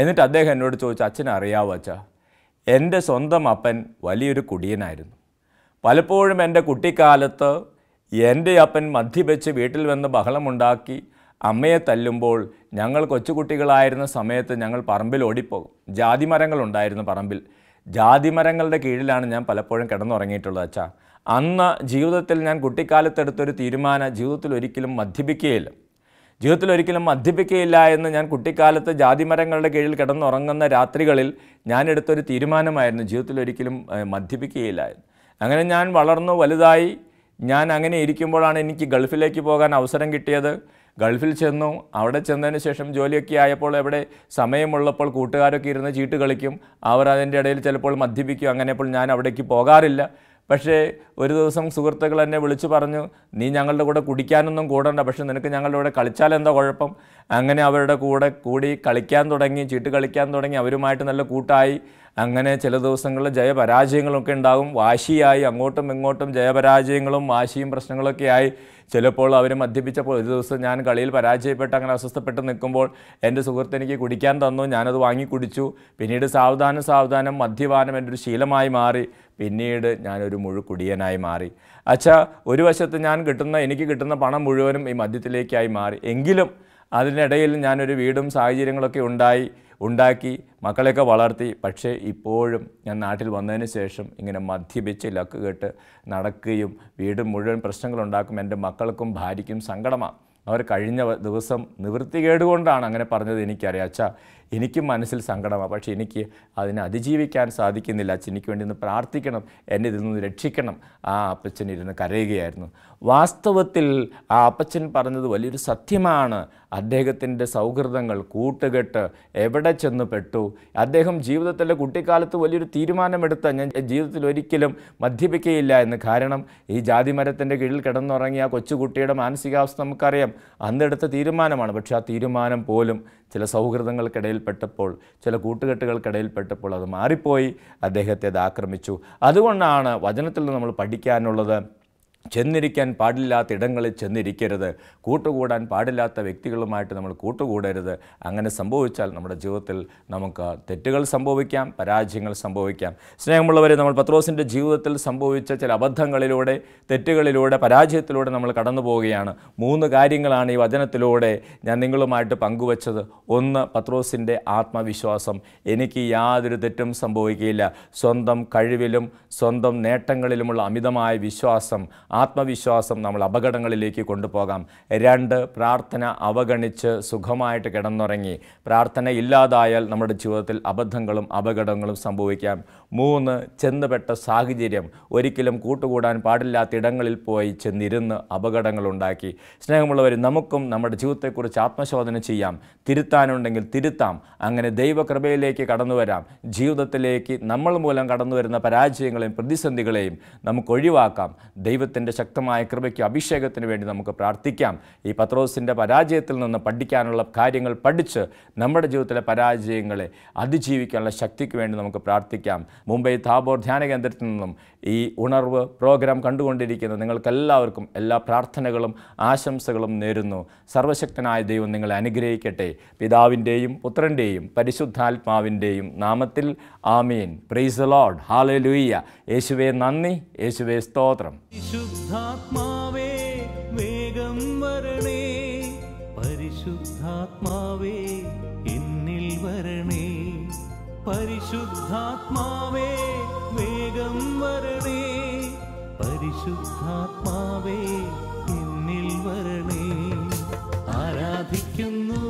[SPEAKER 1] എന്നിട്ട് അദ്ദേഹം എന്നോട് ചോദിച്ചു അച്ഛൻ അറിയാവോ അച്ഛ എൻ്റെ സ്വന്തം അപ്പൻ വലിയൊരു കുടിയനായിരുന്നു പലപ്പോഴും എൻ്റെ കുട്ടിക്കാലത്ത് എൻ്റെ അപ്പൻ മദ്യപിച്ച് വീട്ടിൽ വന്ന് ബഹളമുണ്ടാക്കി അമ്മയെ തല്ലുമ്പോൾ ഞങ്ങൾ കൊച്ചുകുട്ടികളായിരുന്ന സമയത്ത് ഞങ്ങൾ പറമ്പിൽ ഓടിപ്പോകും ജാതിമരങ്ങളുണ്ടായിരുന്നു പറമ്പിൽ ജാതിമരങ്ങളുടെ കീഴിലാണ് ഞാൻ പലപ്പോഴും കിടന്നുറങ്ങിയിട്ടുള്ളത് അച്ഛാ അന്ന് ജീവിതത്തിൽ ഞാൻ കുട്ടിക്കാലത്തെടുത്തൊരു തീരുമാനം ജീവിതത്തിൽ ഒരിക്കലും മദ്യപിക്കുകയില്ല ജീവിതത്തിൽ ഒരിക്കലും മദ്യപിക്കുകയില്ല എന്ന് ഞാൻ കുട്ടിക്കാലത്ത് ജാതിമരങ്ങളുടെ കീഴിൽ കിടന്നുറങ്ങുന്ന രാത്രികളിൽ ഞാൻ എടുത്തൊരു തീരുമാനമായിരുന്നു ജീവിതത്തിൽ ഒരിക്കലും മദ്യപിക്കുകയില്ല അങ്ങനെ ഞാൻ വളർന്നു വലുതായി ഞാൻ അങ്ങനെ ഇരിക്കുമ്പോഴാണ് എനിക്ക് ഗൾഫിലേക്ക് പോകാൻ അവസരം കിട്ടിയത് ഗൾഫിൽ ചെന്നു അവിടെ ചെന്നതിന് ശേഷം ജോലിയൊക്കെ ആയപ്പോൾ എവിടെ സമയമുള്ളപ്പോൾ കൂട്ടുകാരൊക്കെ ഇരുന്ന് ചീട്ട് കളിക്കും അവർ അതിൻ്റെ ഇടയിൽ ചിലപ്പോൾ മദ്യപിക്കും അങ്ങനെയപ്പോൾ ഞാൻ അവിടേക്ക് പോകാറില്ല പക്ഷേ ഒരു ദിവസം സുഹൃത്തുക്കൾ എന്നെ വിളിച്ചു പറഞ്ഞു നീ ഞങ്ങളുടെ കൂടെ കുടിക്കാനൊന്നും കൂടണ്ട പക്ഷേ നിനക്ക് ഞങ്ങളുടെ കൂടെ കളിച്ചാൽ കുഴപ്പം അങ്ങനെ അവരുടെ കൂടെ കൂടി കളിക്കാൻ തുടങ്ങി ചീട്ട് കളിക്കാൻ തുടങ്ങി അവരുമായിട്ട് നല്ല കൂട്ടായി അങ്ങനെ ചില ദിവസങ്ങളിൽ ജയപരാജയങ്ങളൊക്കെ ഉണ്ടാകും വാശിയായി അങ്ങോട്ടും ഇങ്ങോട്ടും ജയപരാജയങ്ങളും വാശിയും പ്രശ്നങ്ങളൊക്കെ ആയി ചിലപ്പോൾ അവർ മദ്യപിച്ചപ്പോൾ ഒരു ദിവസം ഞാൻ കളിയിൽ പരാജയപ്പെട്ട് അങ്ങനെ അസ്വസ്ഥപ്പെട്ട് നിൽക്കുമ്പോൾ എൻ്റെ സുഹൃത്ത് എനിക്ക് കുടിക്കാൻ തന്നു ഞാനത് വാങ്ങി കുടിച്ചു പിന്നീട് സാവധാനം സാവധാനം മദ്യപാനം എൻ്റെ ഒരു ശീലമായി മാറി പിന്നീട് ഞാനൊരു മുഴുക്കുടിയനായി മാറി അച്ഛാ ഒരു വശത്ത് ഞാൻ കിട്ടുന്ന എനിക്ക് കിട്ടുന്ന പണം മുഴുവനും ഈ മദ്യത്തിലേക്കായി മാറി എങ്കിലും അതിനിടയിൽ ഞാനൊരു വീടും സാഹചര്യങ്ങളൊക്കെ ഉണ്ടായി ഉണ്ടാക്കി മക്കളെയൊക്കെ വളർത്തി പക്ഷേ ഇപ്പോഴും ഞാൻ നാട്ടിൽ വന്നതിന് ശേഷം ഇങ്ങനെ മദ്യപിച്ച് ലക്ക് കേട്ട് നടക്കുകയും വീട് മുഴുവൻ പ്രശ്നങ്ങളുണ്ടാക്കും എൻ്റെ മക്കൾക്കും ഭാര്യയ്ക്കും സങ്കടമാണ് അവർ കഴിഞ്ഞ ദിവസം നിവൃത്തി കേടുകൊണ്ടാണ് അങ്ങനെ പറഞ്ഞത് എനിക്കറിയാം അച്ഛാ എനിക്കും മനസ്സിൽ സങ്കടമാണ് പക്ഷേ എനിക്ക് അതിനെ അതിജീവിക്കാൻ സാധിക്കുന്നില്ല എനിക്ക് വേണ്ടി ഒന്ന് പ്രാർത്ഥിക്കണം എന്നെ ഇതിൽ നിന്ന് രക്ഷിക്കണം ആ അപ്പച്ചൻ ഇരുന്ന് കരയുകയായിരുന്നു വാസ്തവത്തിൽ ആ അപ്പച്ചൻ പറഞ്ഞത് വലിയൊരു സത്യമാണ് അദ്ദേഹത്തിൻ്റെ സൗഹൃദങ്ങൾ കൂട്ടുകെട്ട് എവിടെ ചെന്ന് പെട്ടു അദ്ദേഹം ജീവിതത്തിലെ കുട്ടിക്കാലത്ത് വലിയൊരു തീരുമാനമെടുത്ത ഞാൻ ജീവിതത്തിൽ ഒരിക്കലും മദ്യപിക്കുകയില്ല എന്ന് കാരണം ഈ ജാതി മരത്തിൻ്റെ കീഴിൽ കിടന്നുറങ്ങിയ കൊച്ചുകുട്ടിയുടെ മാനസികാവസ്ഥ നമുക്കറിയാം അന്നെടുത്ത തീരുമാനമാണ് പക്ഷേ ആ തീരുമാനം പോലും ചില സൗഹൃദങ്ങൾക്കിടയിൽപ്പെട്ടപ്പോൾ ചില കൂട്ടുകെട്ടുകൾക്കിടയിൽപ്പെട്ടപ്പോൾ അത് മാറിപ്പോയി അദ്ദേഹത്തെ അത് ആക്രമിച്ചു അതുകൊണ്ടാണ് വചനത്തിൽ നിന്ന് നമ്മൾ പഠിക്കാനുള്ളത് ചെന്നിരിക്കാൻ പാടില്ലാത്ത ഇടങ്ങളിൽ ചെന്നിരിക്കരുത് കൂട്ടുകൂടാൻ പാടില്ലാത്ത വ്യക്തികളുമായിട്ട് നമ്മൾ കൂട്ടുകൂടരുത് അങ്ങനെ സംഭവിച്ചാൽ നമ്മുടെ ജീവിതത്തിൽ നമുക്ക് തെറ്റുകൾ സംഭവിക്കാം പരാജയങ്ങൾ സംഭവിക്കാം സ്നേഹമുള്ളവരെ നമ്മൾ പത്രോസിൻ്റെ ജീവിതത്തിൽ സംഭവിച്ച ചില അബദ്ധങ്ങളിലൂടെ തെറ്റുകളിലൂടെ പരാജയത്തിലൂടെ നമ്മൾ കടന്നു പോവുകയാണ് മൂന്ന് കാര്യങ്ങളാണ് ഈ വചനത്തിലൂടെ ഞാൻ നിങ്ങളുമായിട്ട് പങ്കുവച്ചത് ഒന്ന് പത്രോസിൻ്റെ ആത്മവിശ്വാസം എനിക്ക് യാതൊരു തെറ്റും സംഭവിക്കുകയില്ല സ്വന്തം കഴിവിലും സ്വന്തം നേട്ടങ്ങളിലുമുള്ള അമിതമായ വിശ്വാസം ആത്മവിശ്വാസം നമ്മൾ അപകടങ്ങളിലേക്ക് കൊണ്ടുപോകാം രണ്ട് പ്രാർത്ഥന അവഗണിച്ച് സുഖമായിട്ട് കിടന്നുറങ്ങി പ്രാർത്ഥന ഇല്ലാതായാൽ നമ്മുടെ ജീവിതത്തിൽ അബദ്ധങ്ങളും അപകടങ്ങളും സംഭവിക്കാം മൂന്ന് ചെന്നുപെട്ട സാഹചര്യം ഒരിക്കലും കൂട്ടുകൂടാൻ പാടില്ലാത്ത ഇടങ്ങളിൽ പോയി ചെന്നിരുന്ന് ഉണ്ടാക്കി സ്നേഹമുള്ളവർ നമുക്കും നമ്മുടെ ജീവിതത്തെക്കുറിച്ച് ആത്മശോധന ചെയ്യാം തിരുത്താനുണ്ടെങ്കിൽ തിരുത്താം അങ്ങനെ ദൈവകൃപയിലേക്ക് കടന്നു വരാം ജീവിതത്തിലേക്ക് നമ്മൾ മൂലം കടന്നു വരുന്ന പരാജയങ്ങളെയും പ്രതിസന്ധികളെയും നമുക്ക് ഒഴിവാക്കാം ദൈവത്തിന് ദൈവത്തിൻ്റെ ശക്തമായ കൃപയ്ക്ക് അഭിഷേകത്തിന് വേണ്ടി നമുക്ക് പ്രാർത്ഥിക്കാം ഈ പത്രോസിൻ്റെ പരാജയത്തിൽ നിന്ന് പഠിക്കാനുള്ള കാര്യങ്ങൾ പഠിച്ച് നമ്മുടെ ജീവിതത്തിലെ പരാജയങ്ങളെ അതിജീവിക്കാനുള്ള ശക്തിക്ക് വേണ്ടി നമുക്ക് പ്രാർത്ഥിക്കാം മുംബൈ താബോർ ധ്യാന കേന്ദ്രത്തിൽ നിന്നും ഈ ഉണർവ് പ്രോഗ്രാം കണ്ടുകൊണ്ടിരിക്കുന്ന നിങ്ങൾക്കെല്ലാവർക്കും എല്ലാ പ്രാർത്ഥനകളും ആശംസകളും നേരുന്നു സർവശക്തനായ ദൈവം നിങ്ങളെ അനുഗ്രഹിക്കട്ടെ പിതാവിൻ്റെയും പുത്രൻ്റെയും പരിശുദ്ധാത്മാവിൻ്റെയും നാമത്തിൽ ആമീൻ പ്രൈസ് ലോഡ് ഹാലലൂയ്യ യേശുവേ നന്ദി യേശുവേ സ്തോത്രം പരിശുദ്ധാത്മാവേ വേഗം വരണേ പരിശുദ്ധാത്മാവേ എന്നിൽ വരണേ പരിശുദ്ധാത്മാവേ വേഗം വരണേ പരിശുദ്ധാത്മാവേ എന്നിൽ വരണേ ആരാധിക്കുന്നു